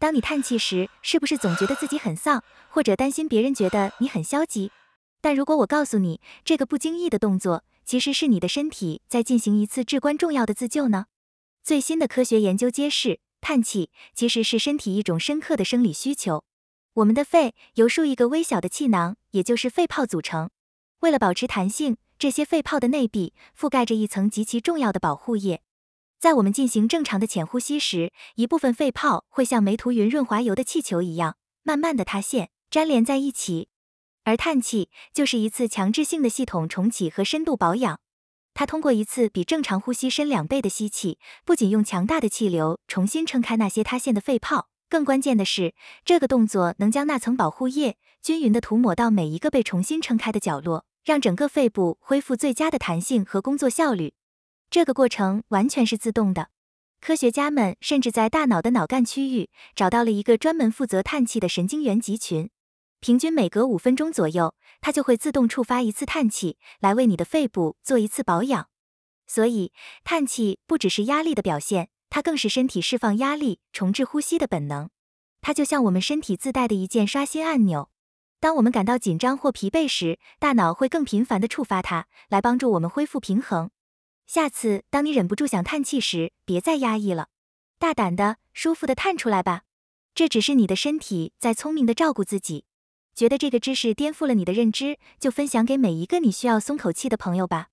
当你叹气时，是不是总觉得自己很丧，或者担心别人觉得你很消极？但如果我告诉你，这个不经意的动作其实是你的身体在进行一次至关重要的自救呢？最新的科学研究揭示，叹气其实是身体一种深刻的生理需求。我们的肺由数亿个微小的气囊，也就是肺泡组成。为了保持弹性，这些肺泡的内壁覆盖着一层极其重要的保护液。在我们进行正常的浅呼吸时，一部分肺泡会像没涂匀润滑油的气球一样，慢慢的塌陷，粘连在一起。而叹气就是一次强制性的系统重启和深度保养。它通过一次比正常呼吸深两倍的吸气，不仅用强大的气流重新撑开那些塌陷的肺泡，更关键的是，这个动作能将那层保护液均匀的涂抹到每一个被重新撑开的角落，让整个肺部恢复最佳的弹性和工作效率。这个过程完全是自动的，科学家们甚至在大脑的脑干区域找到了一个专门负责叹气的神经元集群，平均每隔五分钟左右，它就会自动触发一次叹气，来为你的肺部做一次保养。所以，叹气不只是压力的表现，它更是身体释放压力、重置呼吸的本能。它就像我们身体自带的一键刷新按钮。当我们感到紧张或疲惫时，大脑会更频繁地触发它，来帮助我们恢复平衡。下次当你忍不住想叹气时，别再压抑了，大胆的、舒服的叹出来吧。这只是你的身体在聪明的照顾自己。觉得这个知识颠覆了你的认知，就分享给每一个你需要松口气的朋友吧。